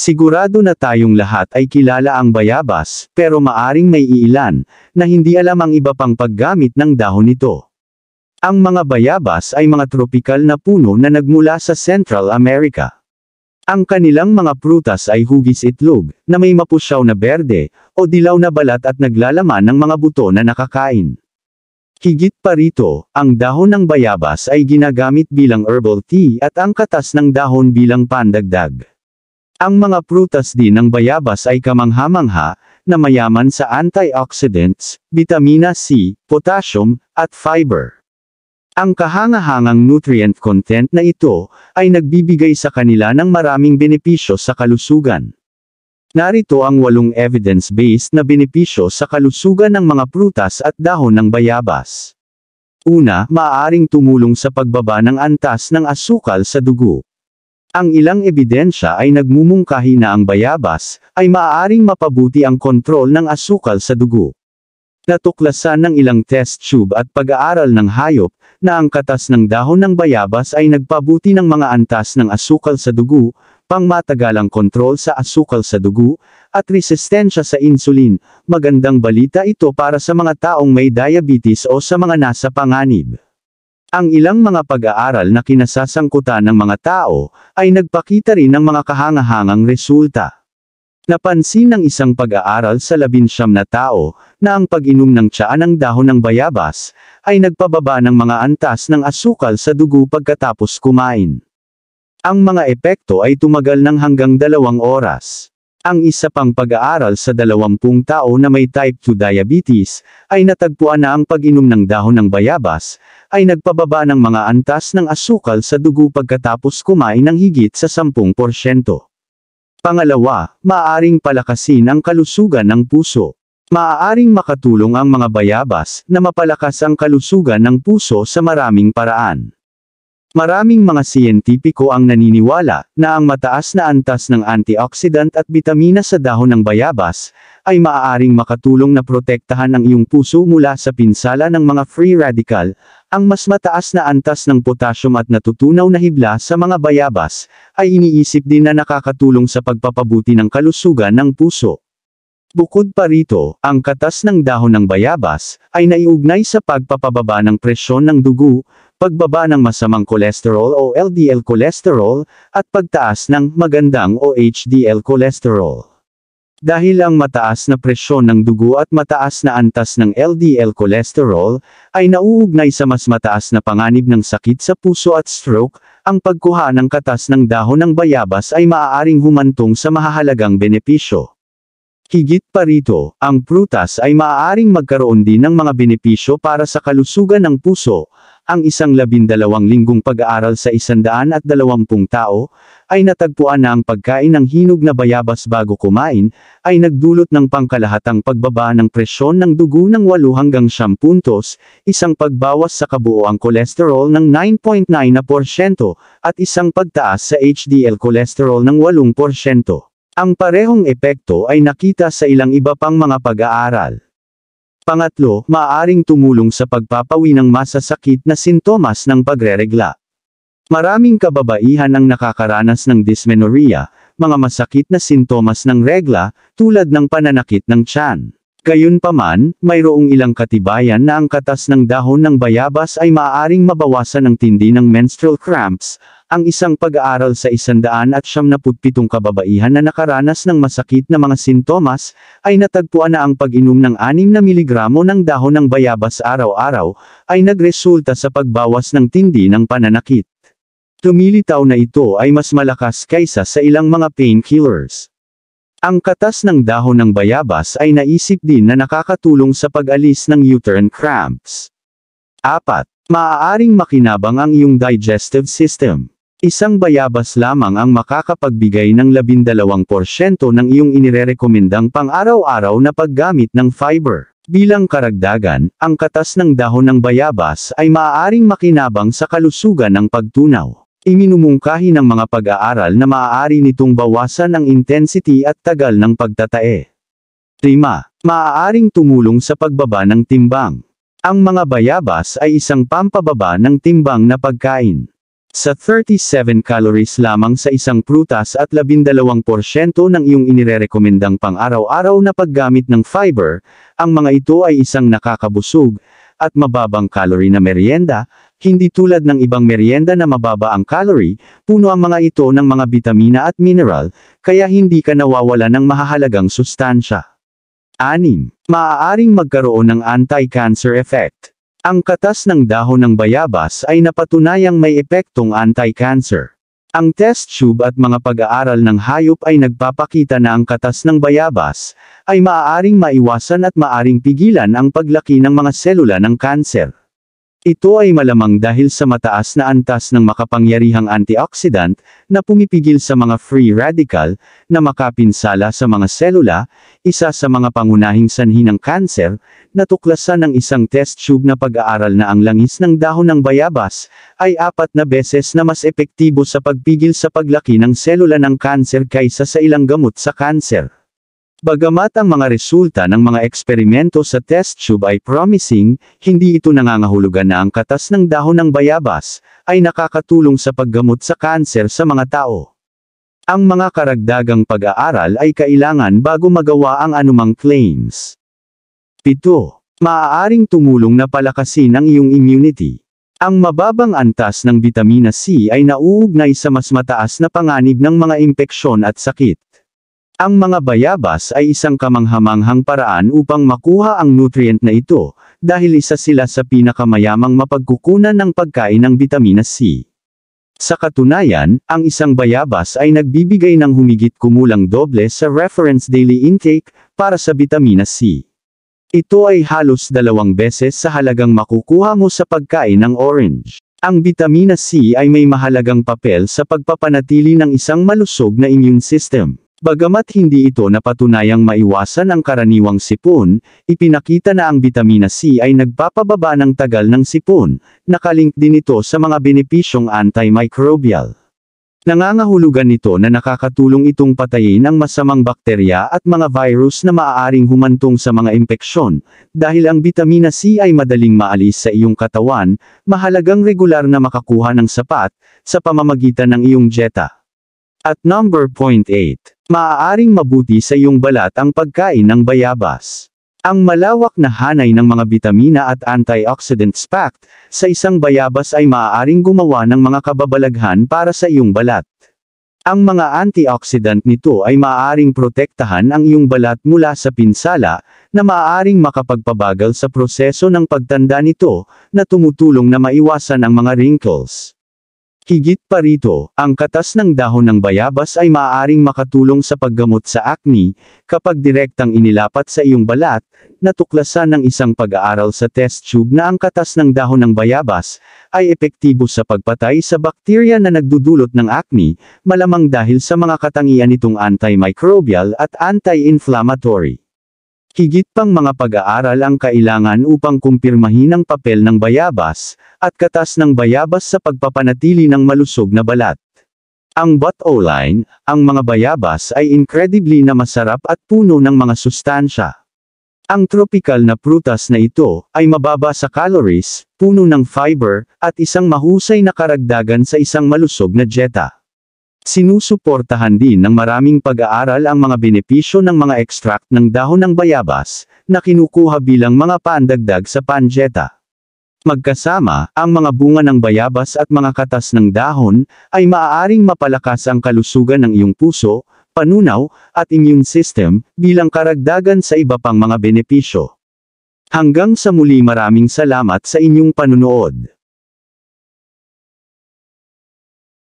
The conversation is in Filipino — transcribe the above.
Sigurado na tayong lahat ay kilala ang bayabas, pero maaring may iilan, na hindi alam ang iba pang paggamit ng dahon nito. Ang mga bayabas ay mga tropikal na puno na nagmula sa Central America. Ang kanilang mga prutas ay hugis itlog, na may mapusyaw na berde, o dilaw na balat at naglalaman ng mga buto na nakakain. Higit pa rito, ang dahon ng bayabas ay ginagamit bilang herbal tea at ang katas ng dahon bilang pandagdag. Ang mga prutas din ng bayabas ay kamanghamangha, na mayaman sa antioxidants, vitamina C, potassium, at fiber. Ang kahangahangang nutrient content na ito, ay nagbibigay sa kanila ng maraming benepisyo sa kalusugan. Narito ang walong evidence-based na benepisyo sa kalusugan ng mga prutas at dahon ng bayabas. Una, maaaring tumulong sa pagbaba ng antas ng asukal sa dugo. Ang ilang ebidensya ay nagmumungkahi na ang bayabas, ay maaaring mapabuti ang kontrol ng asukal sa dugo. Natuklasan ng ilang test tube at pag-aaral ng hayop, na ang katas ng dahon ng bayabas ay nagpabuti ng mga antas ng asukal sa dugo, pangmatagalang kontrol sa asukal sa dugo, at resistensya sa insulin, magandang balita ito para sa mga taong may diabetes o sa mga nasa panganib. Ang ilang mga pag-aaral na kinasasangkutan ng mga tao, ay nagpakita rin ng mga kahangahangang resulta. Napansin ng isang pag-aaral sa labinsyam na tao, na ang pag-inom ng tsaa ng dahon ng bayabas, ay nagpababa ng mga antas ng asukal sa dugo pagkatapos kumain. Ang mga epekto ay tumagal ng hanggang dalawang oras. Ang isa pang pag-aaral sa 20 tao na may type 2 diabetes, ay natagpuan na ang pag-inom ng dahon ng bayabas, ay nagpababa ng mga antas ng asukal sa dugo pagkatapos kumain ng higit sa 10%. Pangalawa, maaring palakasin ang kalusugan ng puso. Maaaring makatulong ang mga bayabas na mapalakas ang kalusugan ng puso sa maraming paraan. Maraming mga siyentipiko ang naniniwala na ang mataas na antas ng antioxidant at bitamina sa dahon ng bayabas ay maaaring makatulong na protektahan ang iyong puso mula sa pinsala ng mga free radical. Ang mas mataas na antas ng potassium at natutunaw na hibla sa mga bayabas ay iniisip din na nakakatulong sa pagpapabuti ng kalusugan ng puso. Bukod pa rito, ang katas ng dahon ng bayabas ay naiugnay sa pagpapababa ng presyon ng dugo, pagbaba ng masamang cholesterol o LDL cholesterol, at pagtaas ng magandang o HDL cholesterol. Dahil ang mataas na presyon ng dugo at mataas na antas ng LDL cholesterol, ay nauugnay sa mas mataas na panganib ng sakit sa puso at stroke, ang pagkuha ng katas ng dahon ng bayabas ay maaaring humantong sa mahahalagang benepisyo. Higit pa rito, ang prutas ay maaaring magkaroon din ng mga benepisyo para sa kalusugan ng puso, ang isang labindalawang linggong pag-aaral sa isandaan at dalawampung tao, ay natagpuan na ang pagkain ng hinog na bayabas bago kumain, ay nagdulot ng pangkalahatang pagbaba ng presyon ng dugo ng 8 hanggang 10 puntos, isang pagbawas sa kabuoang kolesterol ng 9.9% at isang pagtaas sa HDL kolesterol ng 8%. Ang parehong epekto ay nakita sa ilang iba pang mga pag-aaral. Pangatlo, maaaring tumulong sa pagpapawi ng masasakit na sintomas ng pagreregla. Maraming kababaihan ang nakakaranas ng dysmenorrhea, mga masakit na sintomas ng regla, tulad ng pananakit ng tiyan. Gayunpaman, mayroong ilang katibayan na ang katas ng dahon ng bayabas ay maaaring mabawasan ang tindi ng menstrual cramps. Ang isang pag-aaral sa 100 177 kababaihan na nakaranas ng masakit na mga sintomas, ay natagpuan na ang pag-inom ng 6 na miligramo ng dahon ng bayabas araw-araw, ay nagresulta sa pagbawas ng tindi ng pananakit. Tumilitaw na ito ay mas malakas kaysa sa ilang mga painkillers. Ang katas ng dahon ng bayabas ay naisip din na nakakatulong sa pag-alis ng uterine cramps. 4. Maaaring makinabang ang iyong digestive system. Isang bayabas lamang ang makakapagbigay ng 12% ng iyong inirerekomendang pang-araw-araw na paggamit ng fiber. Bilang karagdagan, ang katas ng dahon ng bayabas ay maaaring makinabang sa kalusugan ng pagtunaw. Iminumungkahi ng mga pag-aaral na maaari nitong bawasan ang intensity at tagal ng pagtatae. Prima, maaaring tumulong sa pagbaba ng timbang. Ang mga bayabas ay isang pampababa ng timbang na pagkain. Sa 37 calories lamang sa isang prutas at 12% ng iyong inirerekomendang pang-araw-araw na paggamit ng fiber, ang mga ito ay isang nakakabusog at mababang calorie na merienda, hindi tulad ng ibang merienda na mababa ang calorie, puno ang mga ito ng mga bitamina at mineral, kaya hindi ka nawawala ng mahahalagang sustansya. 6. Maaaring magkaroon ng anti-cancer effect. Ang katas ng dahon ng bayabas ay napatunayang may epektong anti-cancer. Ang test tube at mga pag-aaral ng hayop ay nagpapakita na ang katas ng bayabas ay maaaring maiwasan at maaring pigilan ang paglaki ng mga selula ng kanser. Ito ay malamang dahil sa mataas na antas ng makapangyarihang antioxidant na pumipigil sa mga free radical na makapinsala sa mga selula, isa sa mga pangunahing sanhi ng kanser, natuklasan ng isang test tube na pag-aaral na ang langis ng dahon ng bayabas ay apat na beses na mas epektibo sa pagpigil sa paglaki ng selula ng kanser kaysa sa ilang gamot sa kanser. Bagamat ang mga resulta ng mga eksperimento sa test tube ay promising, hindi ito nangangahulugan na ang katas ng dahon ng bayabas ay nakakatulong sa paggamot sa kanser sa mga tao. Ang mga karagdagang pag-aaral ay kailangan bago magawa ang anumang claims. 7. Maaaring tumulong na palakasin ang iyong immunity. Ang mababang antas ng vitamina C ay nauugnay sa mas mataas na panganib ng mga impeksyon at sakit. Ang mga bayabas ay isang kamanghamanghang paraan upang makuha ang nutrient na ito, dahil isa sila sa pinakamayamang mapagkukunan ng pagkain ng vitamina C. Sa katunayan, ang isang bayabas ay nagbibigay ng humigit kumulang doble sa reference daily intake para sa vitamina C. Ito ay halos dalawang beses sa halagang makukuha mo sa pagkain ng orange. Ang vitamina C ay may mahalagang papel sa pagpapanatili ng isang malusog na immune system. Bagamat hindi ito napatunayang maiwasan ang karaniwang sipon, ipinakita na ang bitamina C ay nagpapababa ng tagal ng sipon, nakalink din ito sa mga benepisyong antimicrobial. Nangangahulugan nito na nakakatulong itong patayin ang masamang bakterya at mga virus na maaaring humantong sa mga impeksyon, dahil ang bitamina C ay madaling maalis sa iyong katawan, mahalagang regular na makakuha ng sapat, sa pamamagitan ng iyong dieta. At number point 8. Maaaring mabuti sa iyong balat ang pagkain ng bayabas. Ang malawak na hanay ng mga bitamina at antioxidants packed sa isang bayabas ay maaaring gumawa ng mga kababalaghan para sa iyong balat. Ang mga antioxidant nito ay maaaring protektahan ang iyong balat mula sa pinsala, na maaaring makapagpabagal sa proseso ng pagtanda nito, na tumutulong na maiwasan ang mga wrinkles. Higit pa rito, ang katas ng dahon ng bayabas ay maaaring makatulong sa paggamot sa acne, kapag direktang inilapat sa iyong balat, natuklasan ng isang pag-aaral sa test tube na ang katas ng dahon ng bayabas, ay epektibo sa pagpatay sa bakterya na nagdudulot ng acne, malamang dahil sa mga katangian nitong antimicrobial at anti-inflammatory. Higit pang mga pag-aaral ang kailangan upang kumpirmahin ang papel ng bayabas, at katas ng bayabas sa pagpapanatili ng malusog na balat. Ang butt line, ang mga bayabas ay incredibly na masarap at puno ng mga sustansya. Ang tropical na prutas na ito, ay mababa sa calories, puno ng fiber, at isang mahusay na karagdagan sa isang malusog na dieta. Sinusuportahan din ng maraming pag-aaral ang mga benepisyo ng mga ekstrakt ng dahon ng bayabas, na kinukuha bilang mga paandagdag sa panjeta. Magkasama, ang mga bunga ng bayabas at mga katas ng dahon, ay maaaring mapalakas ang kalusugan ng iyong puso, panunaw, at immune system, bilang karagdagan sa iba pang mga benepisyo. Hanggang sa muli maraming salamat sa inyong panunood.